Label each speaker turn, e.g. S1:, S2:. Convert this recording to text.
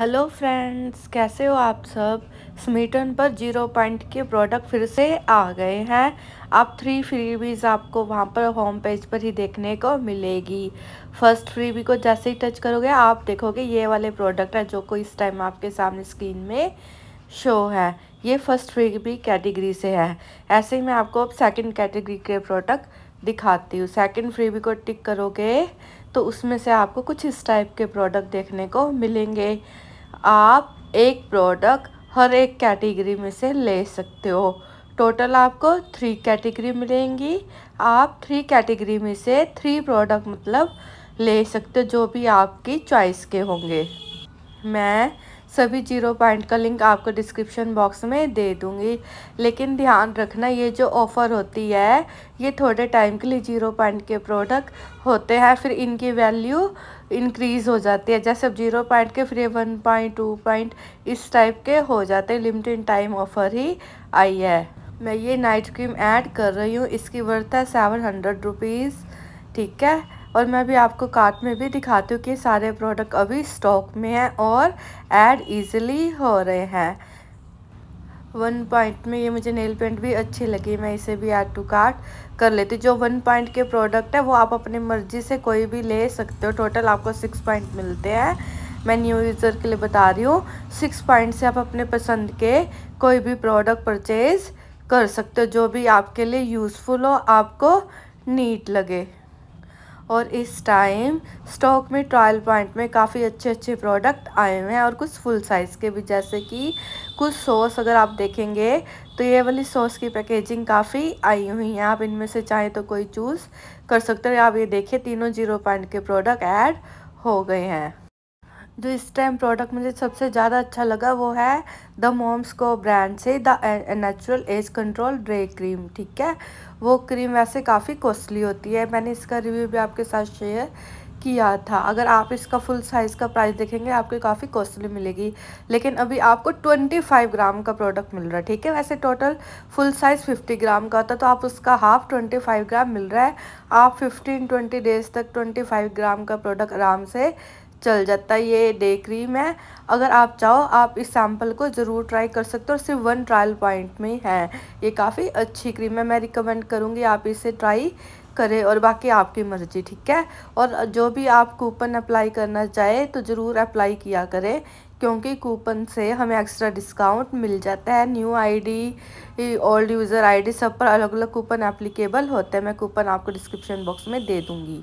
S1: hello friends कैसे हो आप सब स्मीटन पर जीरो पॉइंट के प्रोडक्ट फिर से आ गए हैं आप थ्री फ्रीबीज़ आपको वहाँ पर होम पेज पर ही देखने को मिलेगी फर्स्ट फ्रीबी को जैसे ही टच करोगे आप देखोगे ये वाले प्रोडक्ट है जो को इस टाइम आपके सामने स्क्रीन में शो है ये फर्स्ट फ्रीबी कैटेगरी से है ऐसे ही मैं आपको अब सेकेंड कैटेगरी के प्रोडक्ट दिखाती हूँ सेकेंड फ्रीबी को टिक करोगे तो उसमें से आपको कुछ इस टाइप के प्रोडक्ट देखने को मिलेंगे आप एक प्रोडक्ट हर एक कैटेगरी में से ले सकते हो टोटल आपको थ्री कैटेगरी मिलेंगी आप थ्री कैटेगरी में से थ्री प्रोडक्ट मतलब ले सकते हो जो भी आपकी चॉइस के होंगे मैं सभी जीरो पॉइंट का लिंक आपको डिस्क्रिप्शन बॉक्स में दे दूँगी लेकिन ध्यान रखना ये जो ऑफ़र होती है ये थोड़े टाइम के लिए जीरो पॉइंट के प्रोडक्ट होते हैं फिर इनकी वैल्यू इंक्रीज़ हो जाती है जैसे जीरो पॉइंट के फिर ये वन पॉइंट टू पॉइंट इस टाइप के हो जाते हैं लिमिटेड टाइम ऑफ़र ही आई है मैं ये नाइट क्रीम ऐड कर रही हूँ इसकी वर्थ है सेवन हंड्रेड रुपीज़ ठीक है और मैं भी आपको कार्ट में भी दिखाती हूँ कि सारे प्रोडक्ट अभी स्टॉक में हैं और ऐड इजीली हो रहे हैं वन पॉइंट में ये मुझे नेल पेंट भी अच्छी लगी मैं इसे भी ऐड टू कार्ट कर लेती जो वन पॉइंट के प्रोडक्ट है वो आप अपनी मर्जी से कोई भी ले सकते हो टोटल आपको सिक्स पॉइंट मिलते हैं मैं न्यू यूज़र के लिए बता रही हूँ सिक्स पॉइंट से आप अपने पसंद के कोई भी प्रोडक्ट परचेज़ कर सकते हो जो भी आपके लिए यूज़फुल हो आपको नीट लगे और इस टाइम स्टॉक में ट्रायल पॉइंट में काफ़ी अच्छे अच्छे प्रोडक्ट आए हुए हैं और कुछ फुल साइज़ के भी जैसे कि कुछ सॉस अगर आप देखेंगे तो ये वाली सॉस की पैकेजिंग काफ़ी आई हुई है आप इनमें से चाहें तो कोई चूज़ कर सकते हो आप ये देखिए तीनों जीरो पॉइंट के प्रोडक्ट ऐड हो गए हैं जो इस टाइम प्रोडक्ट मुझे सबसे ज़्यादा अच्छा लगा वो है द मोम्स को ब्रांड से the natural age control day cream ठीक है वो क्रीम वैसे काफ़ी कॉस्टली होती है मैंने इसका रिव्यू भी आपके साथ शेयर किया था अगर आप इसका फुल साइज़ का प्राइस देखेंगे आपको काफ़ी कॉस्टली मिलेगी लेकिन अभी आपको 25 ग्राम का प्रोडक्ट मिल रहा है ठीक है वैसे टोटल फुल साइज़ 50 ग्राम का होता है तो आप उसका हाफ 25 ग्राम मिल रहा है आप 15-20 डेज़ तक 25 ग्राम का प्रोडक्ट आराम से चल जाता है ये डे क्रीम है अगर आप चाहो आप इस सैम्पल को ज़रूर ट्राई कर सकते हो और सिर्फ वन ट्रायल पॉइंट में है ये काफ़ी अच्छी क्रीम है मैं रिकमेंड करूँगी आप इसे ट्राई करें और बाकी आपकी मर्ज़ी ठीक है और जो भी आप कूपन अप्लाई करना चाहे तो ज़रूर अप्लाई किया करें क्योंकि कूपन से हमें एक्स्ट्रा डिस्काउंट मिल जाता है new ID old user ID सब पर अलग अलग कूपन एप्लीकेबल होते हैं मैं कूपन आपको डिस्क्रिप्शन बॉक्स में दे दूँगी